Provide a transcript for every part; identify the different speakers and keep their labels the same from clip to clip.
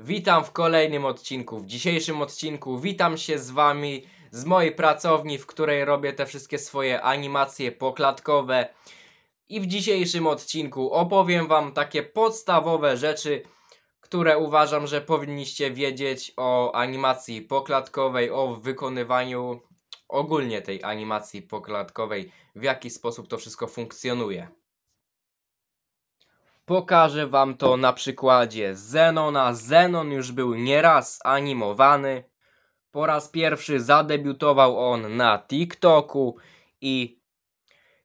Speaker 1: Witam w kolejnym odcinku. W dzisiejszym odcinku witam się z Wami z mojej pracowni, w której robię te wszystkie swoje animacje poklatkowe. I w dzisiejszym odcinku opowiem Wam takie podstawowe rzeczy, które uważam, że powinniście wiedzieć o animacji poklatkowej, o wykonywaniu ogólnie tej animacji poklatkowej, w jaki sposób to wszystko funkcjonuje. Pokażę wam to na przykładzie Zenona. Zenon już był nieraz animowany. Po raz pierwszy zadebiutował on na TikToku i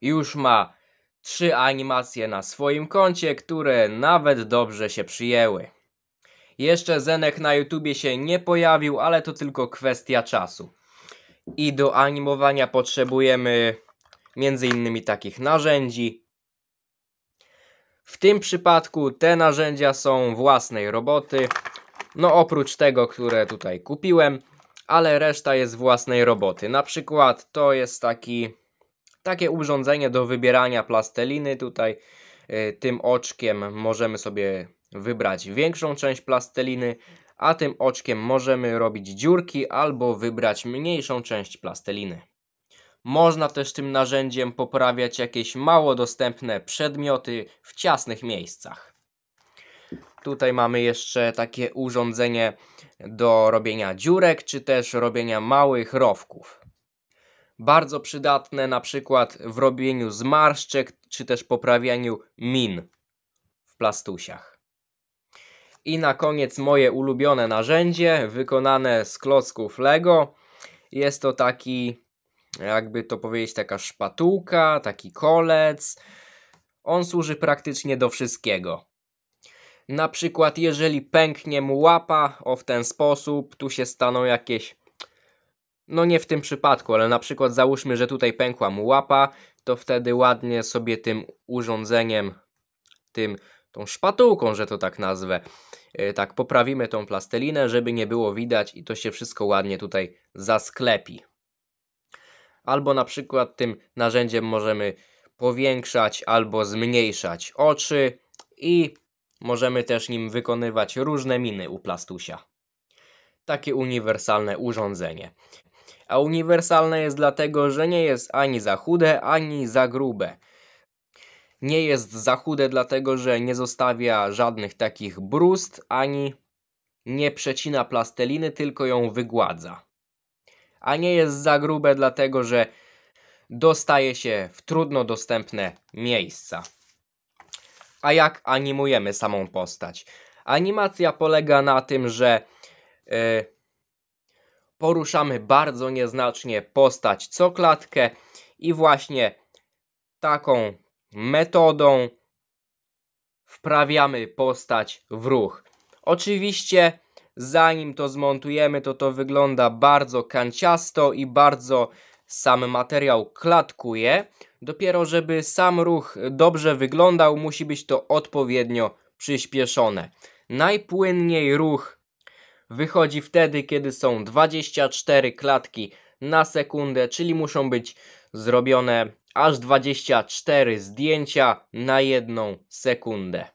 Speaker 1: już ma trzy animacje na swoim koncie, które nawet dobrze się przyjęły. Jeszcze Zenek na YouTubie się nie pojawił, ale to tylko kwestia czasu. I do animowania potrzebujemy między innymi takich narzędzi w tym przypadku te narzędzia są własnej roboty, no oprócz tego, które tutaj kupiłem, ale reszta jest własnej roboty. Na przykład to jest taki, takie urządzenie do wybierania plasteliny, tutaj y, tym oczkiem możemy sobie wybrać większą część plasteliny, a tym oczkiem możemy robić dziurki albo wybrać mniejszą część plasteliny. Można też tym narzędziem poprawiać jakieś mało dostępne przedmioty w ciasnych miejscach. Tutaj mamy jeszcze takie urządzenie do robienia dziurek, czy też robienia małych rowków. Bardzo przydatne na przykład w robieniu zmarszczek, czy też poprawianiu min w plastusiach. I na koniec moje ulubione narzędzie, wykonane z klocków Lego. Jest to taki jakby to powiedzieć, taka szpatułka, taki kolec. On służy praktycznie do wszystkiego. Na przykład jeżeli pęknie mu łapa, o w ten sposób, tu się staną jakieś... No nie w tym przypadku, ale na przykład załóżmy, że tutaj pękła mu łapa, to wtedy ładnie sobie tym urządzeniem, tym tą szpatułką, że to tak nazwę, y, tak poprawimy tą plastelinę, żeby nie było widać i to się wszystko ładnie tutaj zasklepi albo na przykład tym narzędziem możemy powiększać albo zmniejszać oczy i możemy też nim wykonywać różne miny u plastusia. Takie uniwersalne urządzenie. A uniwersalne jest dlatego, że nie jest ani za chude, ani za grube. Nie jest za chude dlatego, że nie zostawia żadnych takich brust, ani nie przecina plasteliny, tylko ją wygładza a nie jest za grube, dlatego że dostaje się w trudno dostępne miejsca. A jak animujemy samą postać? Animacja polega na tym, że yy, poruszamy bardzo nieznacznie postać co klatkę i właśnie taką metodą wprawiamy postać w ruch. Oczywiście Zanim to zmontujemy, to to wygląda bardzo kanciasto i bardzo sam materiał klatkuje. Dopiero żeby sam ruch dobrze wyglądał, musi być to odpowiednio przyspieszone. Najpłynniej ruch wychodzi wtedy, kiedy są 24 klatki na sekundę, czyli muszą być zrobione aż 24 zdjęcia na jedną sekundę.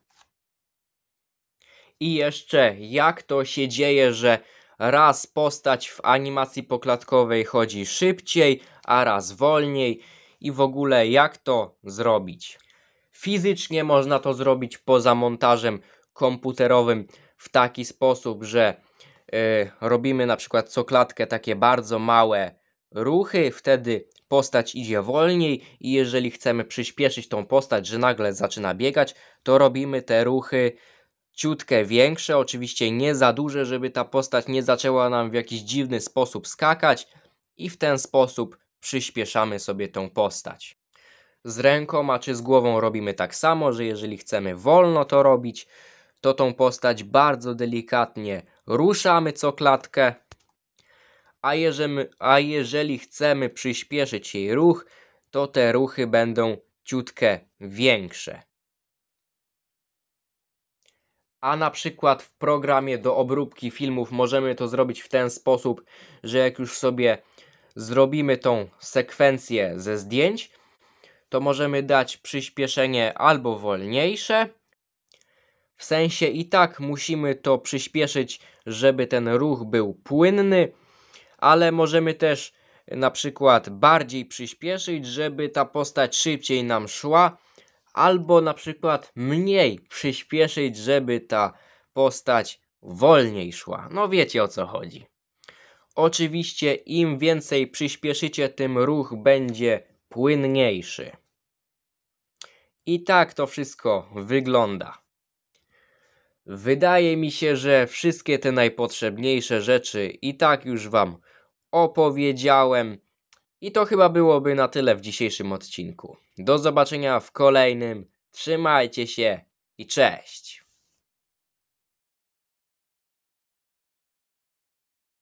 Speaker 1: I jeszcze, jak to się dzieje, że raz postać w animacji poklatkowej chodzi szybciej, a raz wolniej i w ogóle jak to zrobić. Fizycznie można to zrobić poza montażem komputerowym w taki sposób, że yy, robimy na przykład co klatkę takie bardzo małe ruchy, wtedy postać idzie wolniej i jeżeli chcemy przyspieszyć tą postać, że nagle zaczyna biegać, to robimy te ruchy ciutkę większe, oczywiście nie za duże, żeby ta postać nie zaczęła nam w jakiś dziwny sposób skakać i w ten sposób przyspieszamy sobie tą postać. Z rękoma czy z głową robimy tak samo, że jeżeli chcemy wolno to robić, to tą postać bardzo delikatnie ruszamy co klatkę, a jeżeli, a jeżeli chcemy przyspieszyć jej ruch, to te ruchy będą ciutkę większe. A na przykład w programie do obróbki filmów możemy to zrobić w ten sposób, że jak już sobie zrobimy tą sekwencję ze zdjęć, to możemy dać przyspieszenie albo wolniejsze. W sensie i tak musimy to przyspieszyć, żeby ten ruch był płynny, ale możemy też na przykład bardziej przyspieszyć, żeby ta postać szybciej nam szła albo na przykład mniej przyspieszyć, żeby ta postać wolniej szła. No wiecie o co chodzi. Oczywiście im więcej przyspieszycie, tym ruch będzie płynniejszy. I tak to wszystko wygląda. Wydaje mi się, że wszystkie te najpotrzebniejsze rzeczy i tak już Wam opowiedziałem. I to chyba byłoby na tyle w dzisiejszym odcinku. Do zobaczenia w kolejnym. Trzymajcie się i cześć!